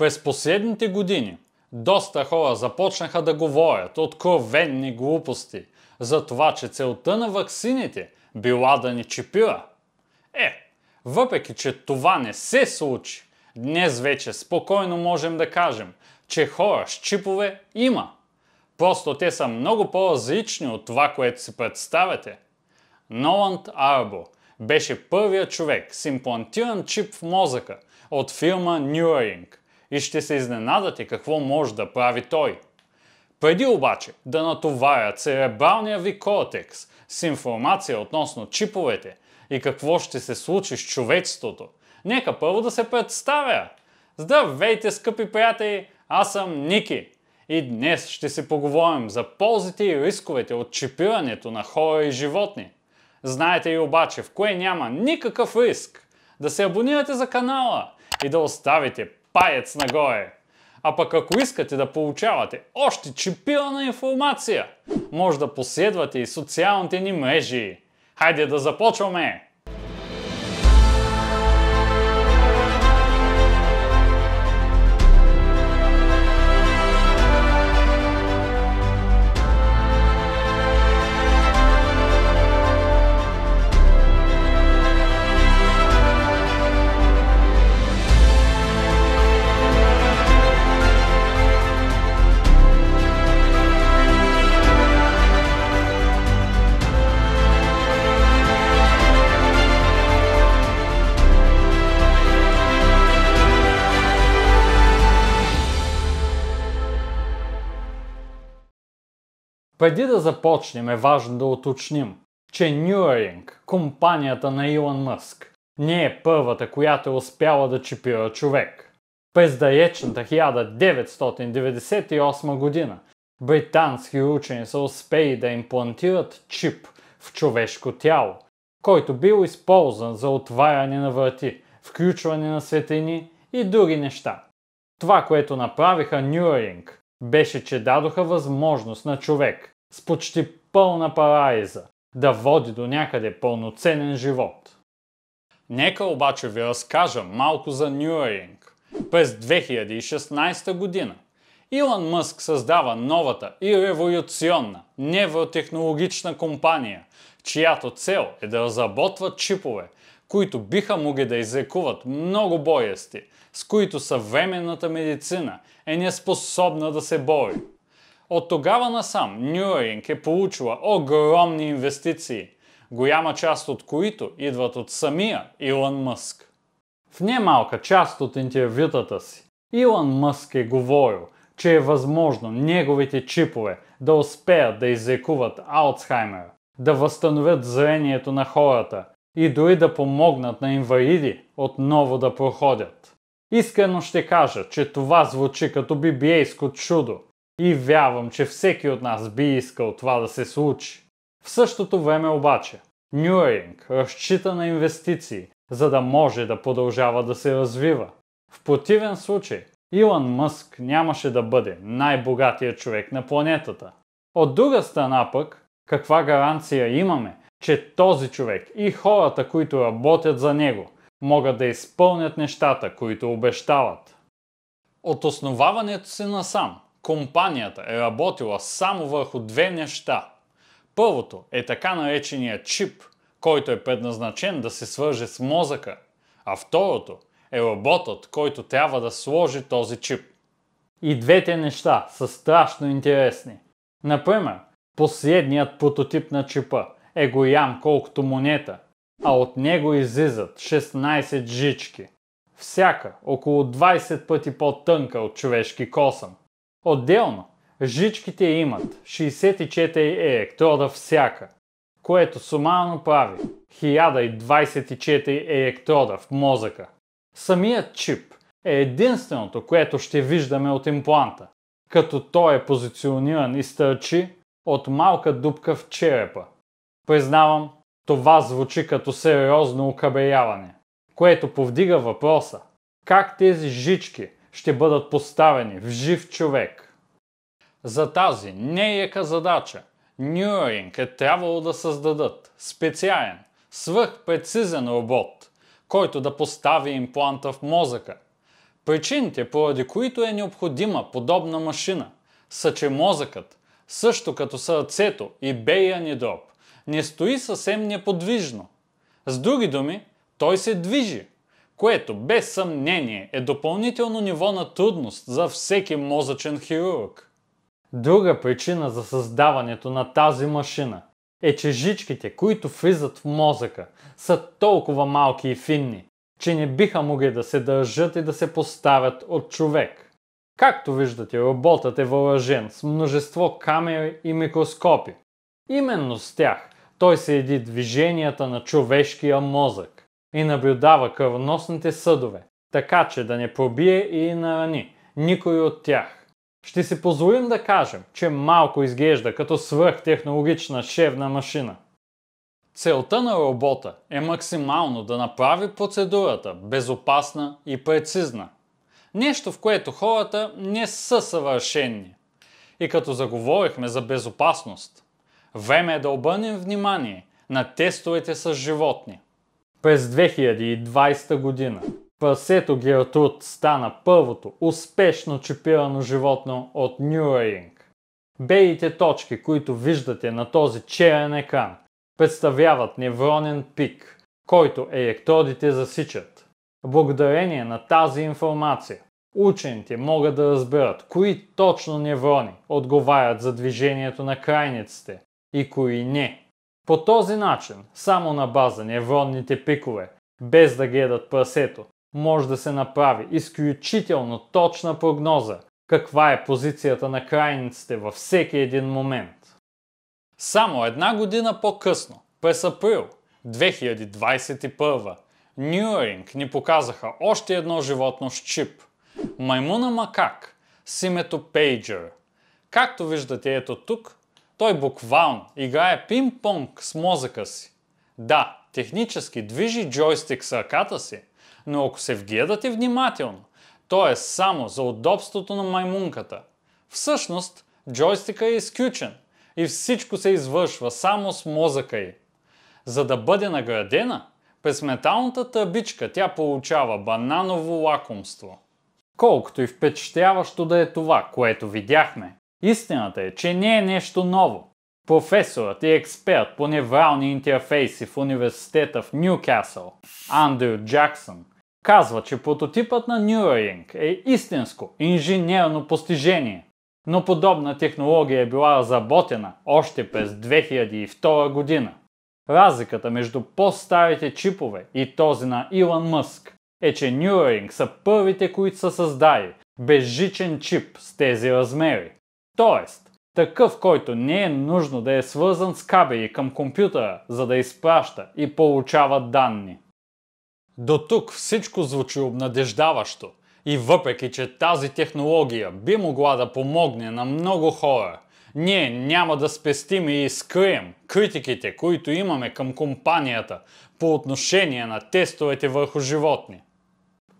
През последните години доста хора започнаха да говорят откровенни глупости за това, че целта на ваксините била да ни чипира. Е, въпреки, че това не се случи, днес вече спокойно можем да кажем, че хора с чипове има. Просто те са много по-различни от това, което си представяте. Ноланд Арбо беше първият човек с имплантиран чип в мозъка от фирма Neuralink и ще се изненадате какво може да прави той. Преди обаче да натоваря церебралния ви кортекс с информация относно чиповете и какво ще се случи с човечеството, нека първо да се представя. Здравейте, скъпи приятели! Аз съм Ники и днес ще си поговорим за ползите и рисковете от чипирането на хора и животни. Знаете и обаче в кое няма никакъв риск? Да се абонирате за канала и да оставите паец нагоре. А пък ако искате да получавате още чипирана информация, може да последвате и социалните ни мрежи. Хайде да започваме! Преди да започнем е важно да уточним, че Neuralink, компанията на Илон Мъск, не е първата, която е успяла да чипира човек. През далечната 1998 година британски учени са успели да имплантират чип в човешко тяло, който бил използван за отваряне на врати, включване на светлини и други неща. Това, което направиха Neuralink – беше, че дадоха възможност на човек с почти пълна парализа да води до някъде пълноценен живот. Нека обаче ви разкажа малко за Neuralink. През 2016 година Илон Мъск създава новата и революционна невротехнологична компания, чиято цел е да разработва чипове, които биха могли да излекуват много болести, с които съвременната медицина е неспособна да се бори. От тогава насам Нюринг е получила огромни инвестиции, голяма част от които идват от самия Илон Мъск. В немалка част от интервютата си Илон Мъск е говорил, че е възможно неговите чипове да успеят да излекуват Алцхаймера, да възстановят зрението на хората и дори да помогнат на инвалиди отново да проходят. Искрено ще кажа, че това звучи като библейско чудо и вярвам, че всеки от нас би искал това да се случи. В същото време обаче, Нюринг разчита на инвестиции, за да може да продължава да се развива. В противен случай, Илон Мъск нямаше да бъде най-богатия човек на планетата. От друга страна пък, каква гаранция имаме, че този човек и хората, които работят за него, могат да изпълнят нещата, които обещават. От основаването си насам, компанията е работила само върху две неща. Първото е така наречения чип, който е предназначен да се свърже с мозъка, а второто е роботът, който трябва да сложи този чип. И двете неща са страшно интересни. Например, последният прототип на чипа – е ям колкото монета, а от него излизат 16 жички. Всяка около 20 пъти по-тънка от човешки косъм. Отделно, жичките имат 64 електрода всяка, което сумално прави 1024 електрода в мозъка. Самият чип е единственото, което ще виждаме от импланта, като той е позициониран и стърчи от малка дупка в черепа, Признавам, това звучи като сериозно окабеяване, което повдига въпроса как тези жички ще бъдат поставени в жив човек. За тази неяка задача Нюринг е трябвало да създадат специален, свърхпрецизен робот, който да постави импланта в мозъка. Причините, поради които е необходима подобна машина, са, че мозъкът, също като сърцето и бейен и дроб, не стои съвсем неподвижно. С други думи, той се движи, което без съмнение е допълнително ниво на трудност за всеки мозъчен хирург. Друга причина за създаването на тази машина е, че жичките, които влизат в мозъка, са толкова малки и финни, че не биха могли да се държат и да се поставят от човек. Както виждате, роботът е въоръжен с множество камери и микроскопи, Именно с тях той следи движенията на човешкия мозък и наблюдава кръвоносните съдове, така че да не пробие и нарани никой от тях. Ще си позволим да кажем, че малко изглежда като свръхтехнологична шевна машина. Целта на робота е максимално да направи процедурата безопасна и прецизна. Нещо, в което хората не са съвършенни. И като заговорихме за безопасност, Време е да обърнем внимание на тестовете с животни. През 2020 година прасето Гертруд стана първото успешно чипирано животно от Neuralink. Белите точки, които виждате на този черен екран, представляват невронен пик, който електродите засичат. Благодарение на тази информация, учените могат да разберат кои точно неврони отговарят за движението на крайниците и кои не. По този начин, само на база невронните пикове, без да гледат прасето, може да се направи изключително точна прогноза каква е позицията на крайниците във всеки един момент. Само една година по-късно, през април 2021, Нюринг ни показаха още едно животно с чип. Маймуна макак с името Пейджер. Както виждате ето тук, той буквално играе пинг-понг с мозъка си. Да, технически движи джойстик с ръката си, но ако се вгледате внимателно, то е само за удобството на маймунката. Всъщност, джойстика е изключен и всичко се извършва само с мозъка й. За да бъде наградена, през металната тъбичка тя получава бананово лакомство. Колкото и впечатляващо да е това, което видяхме, Истината е, че не е нещо ново. Професорът и експерт по неврални интерфейси в университета в Ньюкасъл, Андрю Джаксон, казва, че прототипът на Neuralink е истинско инженерно постижение. Но подобна технология е била разработена още през 2002 година. Разликата между по-старите чипове и този на Илон Мъск е, че Neuralink са първите, които са създали безжичен чип с тези размери. Тоест, такъв, който не е нужно да е свързан с кабели към компютъра, за да изпраща и получава данни. До тук всичко звучи обнадеждаващо. И въпреки, че тази технология би могла да помогне на много хора, ние няма да спестим и изкрием критиките, които имаме към компанията по отношение на тестовете върху животни.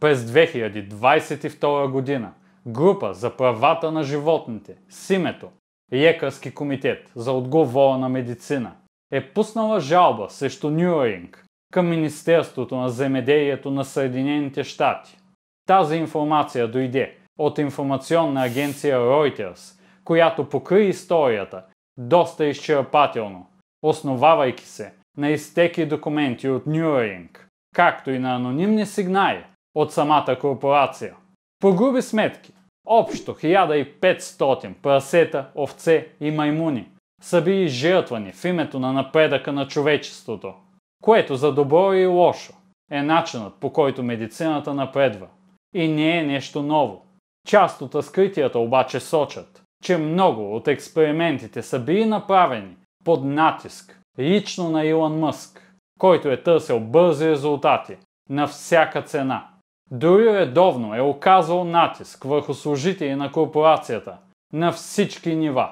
През 2022 година Група за правата на животните с името Лекарски комитет за отговорна медицина е пуснала жалба срещу Нюринг към Министерството на земеделието на Съединените щати. Тази информация дойде от информационна агенция Reuters, която покри историята доста изчерпателно, основавайки се на изтеки документи от Нюринг, както и на анонимни сигнали от самата корпорация. Погуби сметки. Общо 1500 прасета, овце и маймуни са били жертвани в името на напредъка на човечеството, което за добро и лошо е начинът по който медицината напредва. И не е нещо ново. Част от разкритията обаче сочат, че много от експериментите са били направени под натиск, лично на Илон Мъск, който е търсил бързи резултати на всяка цена дори редовно е оказал натиск върху служители на корпорацията на всички нива.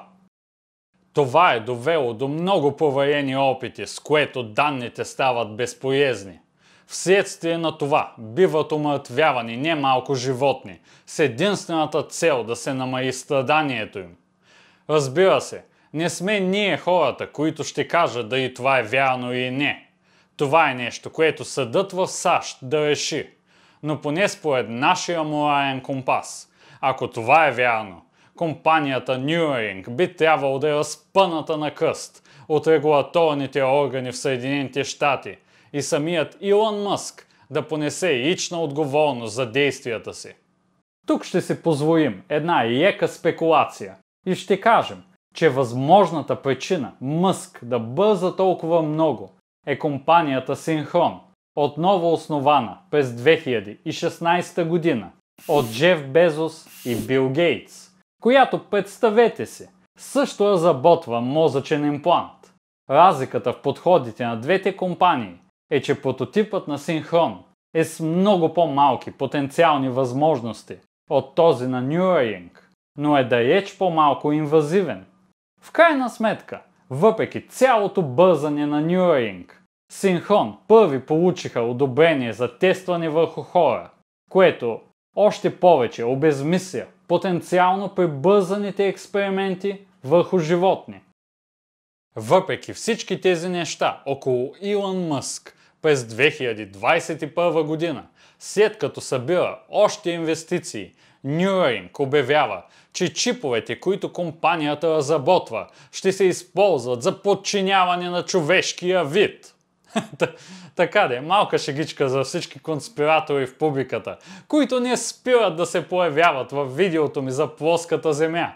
Това е довело до много поварени опити, с което данните стават безполезни. Вследствие на това биват умъртвявани немалко животни с единствената цел да се намали страданието им. Разбира се, не сме ние хората, които ще кажат дали това е вярно или не. Това е нещо, което съдът в САЩ да реши – но поне според нашия морален компас. Ако това е вярно, компанията Neuralink би трябвало да е разпъната на кръст от регулаторните органи в Съединените щати и самият Илон Мъск да понесе лична отговорност за действията си. Тук ще си позволим една лека спекулация и ще кажем, че възможната причина Мъск да бърза толкова много е компанията Синхрон – отново основана през 2016 година от Джеф Безос и Бил Гейтс, която представете си, също разработва мозъчен имплант. Разликата в подходите на двете компании е, че прототипът на Синхрон е с много по-малки потенциални възможности от този на Neuralink, но е далеч по-малко инвазивен. В крайна сметка, въпреки цялото бързане на Neuralink, Синхон първи получиха одобрение за тестване върху хора, което още повече обезмисля потенциално прибързаните експерименти върху животни. Въпреки всички тези неща около Илон Мъск през 2021 година, след като събира още инвестиции, Neuralink обявява, че чиповете, които компанията разработва, ще се използват за подчиняване на човешкия вид – така де, малка шегичка за всички конспиратори в публиката, които не спират да се появяват в видеото ми за плоската земя.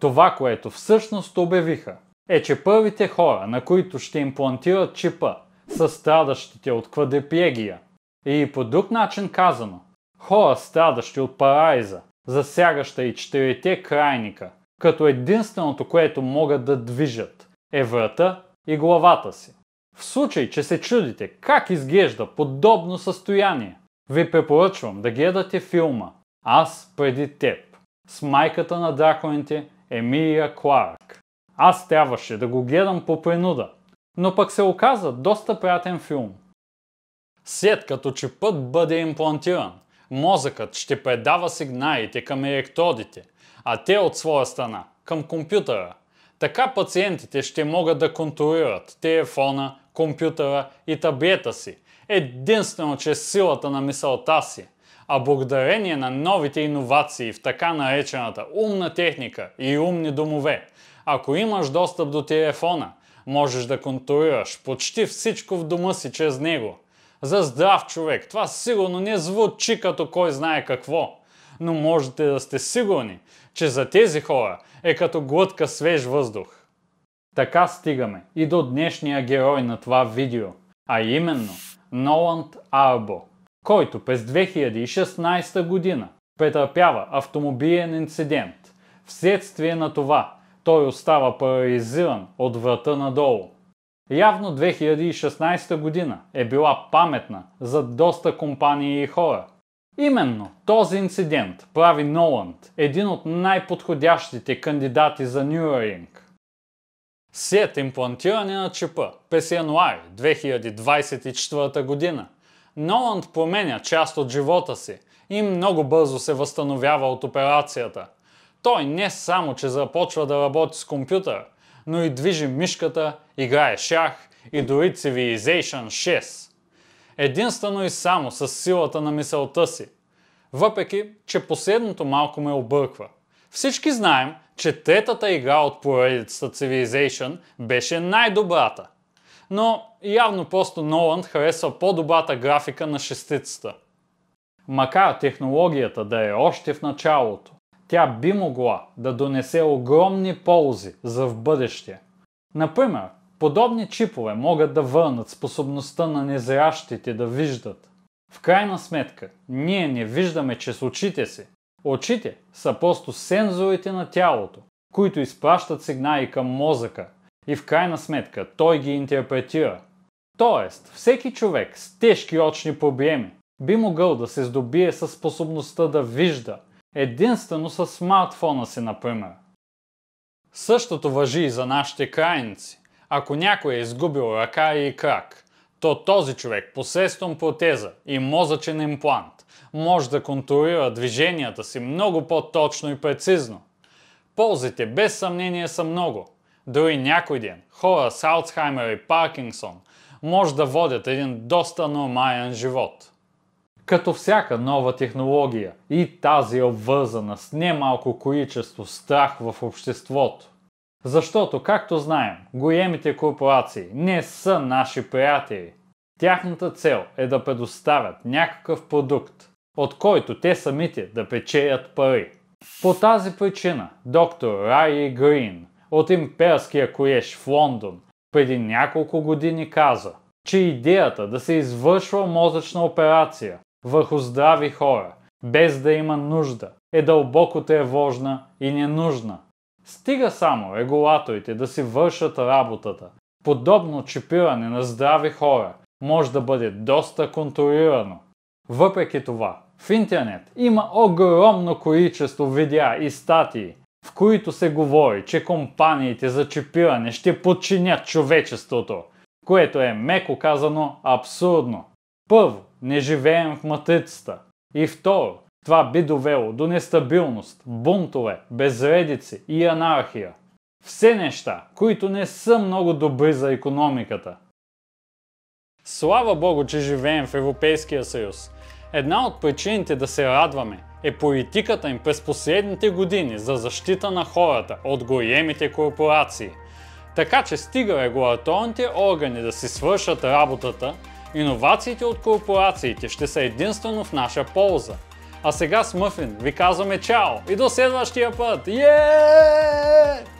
Това, което всъщност обявиха, е, че първите хора, на които ще имплантират чипа, са страдащите от квадрипегия. И по друг начин казано, хора страдащи от Парайза, засягаща и четирите крайника, като единственото, което могат да движат, е врата и главата си. В случай, че се чудите как изглежда подобно състояние, ви препоръчвам да гледате филма Аз преди теб с майката на драконите Емилия Кларк. Аз трябваше да го гледам по принуда, но пък се оказа доста приятен филм. След като чипът бъде имплантиран, мозъкът ще предава сигналите към електродите, а те от своя страна към компютъра. Така пациентите ще могат да контролират телефона, компютъра и таблета си, единствено чрез силата на мисълта си. А благодарение на новите иновации в така наречената умна техника и умни домове, ако имаш достъп до телефона, можеш да контролираш почти всичко в дома си чрез него. За здрав човек това сигурно не звучи като кой знае какво, но можете да сте сигурни, че за тези хора е като глътка свеж въздух. Така стигаме и до днешния герой на това видео, а именно Ноланд Арбо, който през 2016 година претърпява автомобилен инцидент. Вследствие на това той остава парализиран от врата надолу. Явно 2016 година е била паметна за доста компании и хора. Именно този инцидент прави Ноланд един от най-подходящите кандидати за Нюринг. След имплантиране на чипа през януари 2024 година, Ноланд променя част от живота си и много бързо се възстановява от операцията. Той не само, че започва да работи с компютър, но и движи мишката, играе шах и дори Civilization 6. Единствено и само с силата на мисълта си. Въпреки, че последното малко ме обърква. Всички знаем, че третата игра от поредицата Civilization беше най-добрата. Но явно просто Ноланд харесва по-добрата графика на шестицата. Макар технологията да е още в началото, тя би могла да донесе огромни ползи за в бъдеще. Например, подобни чипове могат да върнат способността на незрящите да виждат. В крайна сметка, ние не виждаме чрез очите си, Очите са просто сензорите на тялото, които изпращат сигнали към мозъка и в крайна сметка той ги интерпретира. Тоест, всеки човек с тежки очни проблеми би могъл да се здобие с способността да вижда, единствено с смартфона си, например. Същото въжи и за нашите крайници. Ако някой е изгубил ръка и крак – то този човек посредством протеза и мозъчен имплант може да контролира движенията си много по-точно и прецизно. Ползите без съмнение са много. Дори някой ден хора с Алцхаймер и Паркинсон може да водят един доста нормален живот. Като всяка нова технология и тази е обвързана с немалко количество страх в обществото. Защото, както знаем, големите корпорации не са наши приятели. Тяхната цел е да предоставят някакъв продукт, от който те самите да печелят пари. По тази причина доктор Райи Грин от Имперския колеж в Лондон преди няколко години каза, че идеята да се извършва мозъчна операция върху здрави хора, без да има нужда, е дълбоко тревожна и ненужна. Стига само регулаторите да си вършат работата. Подобно чипиране на здрави хора може да бъде доста контролирано. Въпреки това, в интернет има огромно количество видеа и статии, в които се говори, че компаниите за чипиране ще подчинят човечеството, което е меко казано абсурдно. Първо, не живеем в матрицата. И второ, това би довело до нестабилност, бунтове, безредици и анархия. Все неща, които не са много добри за економиката. Слава Богу, че живеем в Европейския съюз. Една от причините да се радваме е политиката им през последните години за защита на хората от големите корпорации. Така че стига регулаторните органи да си свършат работата, иновациите от корпорациите ще са единствено в наша полза – а сега с Мъфин ви казваме чао и до следващия път! Еее!